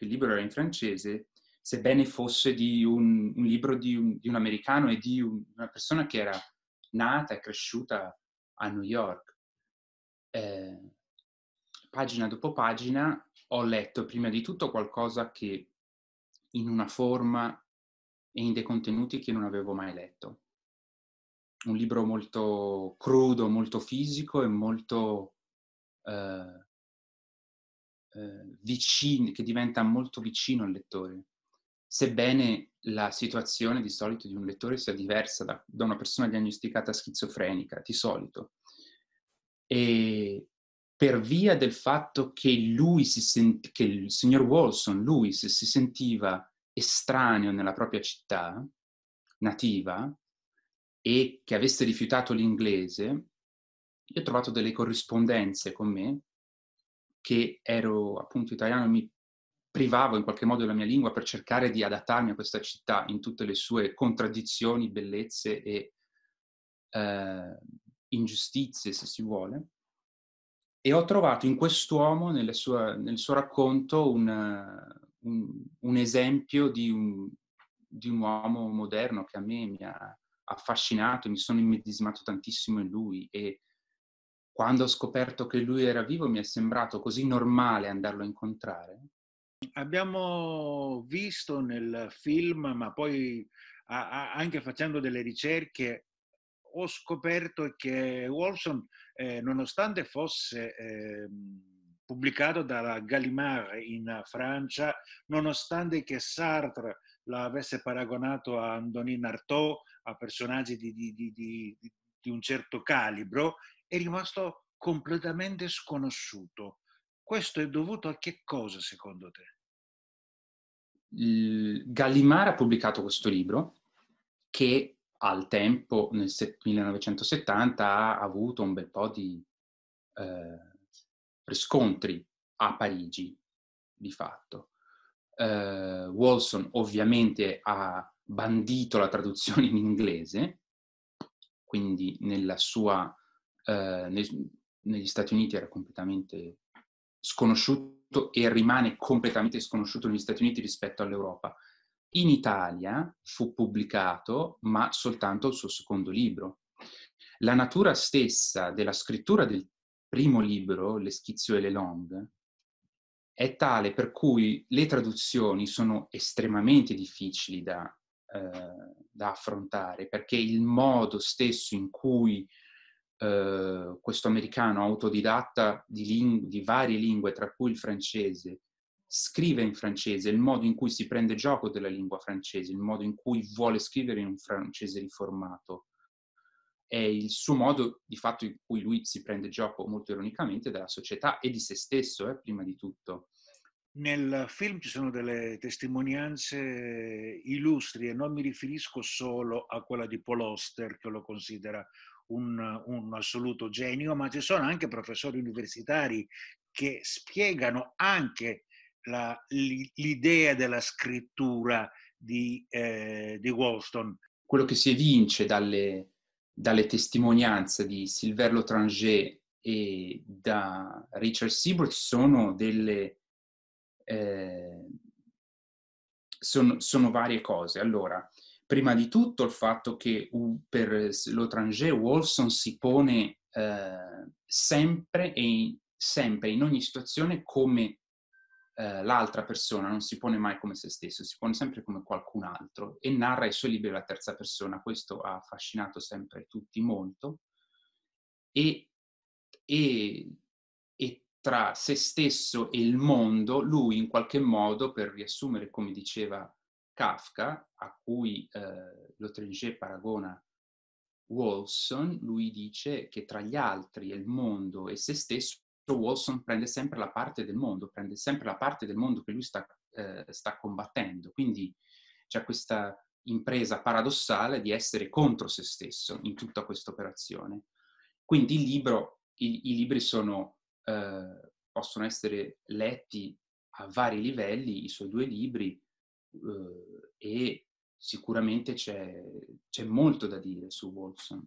che il libro era in francese, sebbene fosse di un, un libro di un, di un, americano e di un, una persona che era nata e cresciuta a New York. Eh, pagina dopo pagina ho letto prima di tutto qualcosa che in una forma e in dei contenuti che non avevo mai letto. Un libro molto crudo, molto fisico e molto eh, eh, vicino, che diventa molto vicino al lettore, sebbene la situazione di solito di un lettore sia diversa da, da una persona diagnosticata schizofrenica, di solito. E per via del fatto che lui si sent- che il signor Wilson, lui si sentiva estraneo nella propria città nativa e che avesse rifiutato l'inglese, io ho trovato delle corrispondenze con me che ero appunto italiano e mi privavo in qualche modo della mia lingua per cercare di adattarmi a questa città in tutte le sue contraddizioni, bellezze e eh, ingiustizie, se si vuole. E ho trovato in quest'uomo, sue, nel suo racconto, un, un, un esempio di un, di un, uomo moderno che a me mi ha affascinato, mi sono immedesimato tantissimo in lui e quando ho scoperto che lui era vivo mi è sembrato così normale andarlo a incontrare. Abbiamo visto nel film, ma poi anche facendo delle ricerche, ho scoperto che Wolfson, eh, nonostante fosse eh, pubblicato dalla Gallimard in Francia, nonostante che Sartre l'avesse paragonato a Antonin Artaud, a personaggi di, di, di, di un certo calibro è rimasto completamente sconosciuto. Questo è dovuto a che cosa secondo te? Gallimard ha pubblicato questo libro che al tempo, nel 1970, ha avuto un bel po' di eh, riscontri a Parigi, di fatto. Eh, Wilson ovviamente ha bandito la traduzione in inglese quindi sua, eh, nel, negli Stati Uniti era completamente sconosciuto e rimane completamente sconosciuto negli Stati Uniti rispetto all'Europa. In Italia fu pubblicato, ma soltanto il suo secondo libro. La natura stessa della scrittura del primo libro, Le L'eschizio e le long, è tale per cui le traduzioni sono estremamente difficili da eh, da affrontare, perché il modo stesso in cui eh, questo americano autodidatta di, ling- di varie lingue, tra cui il francese, scrive in francese, il modo in cui si prende gioco della lingua francese, il modo in cui vuole scrivere in un francese riformato. È il suo modo di fatto in cui lui si prende gioco molto ironicamente della società e di se stesso, eh, prima di tutto. Nel film ci sono delle testimonianze illustri e non mi riferisco solo a quella di Paul Oster, che lo considera un, un assoluto genio, ma ci sono anche professori universitari che spiegano anche la, l'idea della scrittura di, eh, di Wollstone. Quello che si evince dalle, dalle testimonianze di Silver Lotranger e da Richard Seabrook sono delle eh, sono, sono, varie cose. Allora, prima di tutto il fatto che per l'Otranger Wolfson si pone eh, sempre e in, sempre in ogni situazione come eh, l'altra persona, non si pone mai come se stesso, si pone sempre come qualcun altro e narra i suoi libri alla terza persona. Questo ha affascinato sempre tutti molto e, e tra se stesso e il mondo, lui in qualche modo, per riassumere come diceva Kafka, a cui eh, Lotringer paragona Wolson, lui dice che tra gli altri e il mondo e se stesso, Wolson prende sempre la parte del mondo, prende sempre la parte del mondo che lui sta, eh, sta combattendo. Quindi c'è questa impresa paradossale di essere contro se stesso in tutta questa operazione. Quindi il libro, i, i libri sono eh, possono essere letti a vari livelli i suoi due libri eh, e sicuramente c'è, c'è molto da dire su Wolfson.